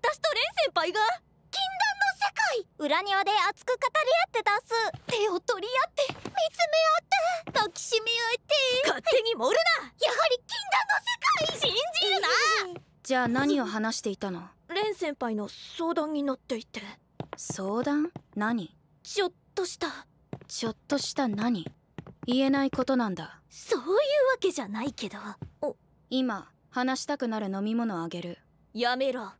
私と蓮先輩が禁断の世界裏庭で熱く語り合って出す手を取り合って見つめ合って抱きしめ合って勝手に盛るなやはり禁断の世界信じるなじゃあ何を話していたの蓮先輩の相談に乗っていて相談何ちょっとしたちょっとした何言えないことなんだそういうわけじゃないけどお今話したくなる飲み物あげるやめろ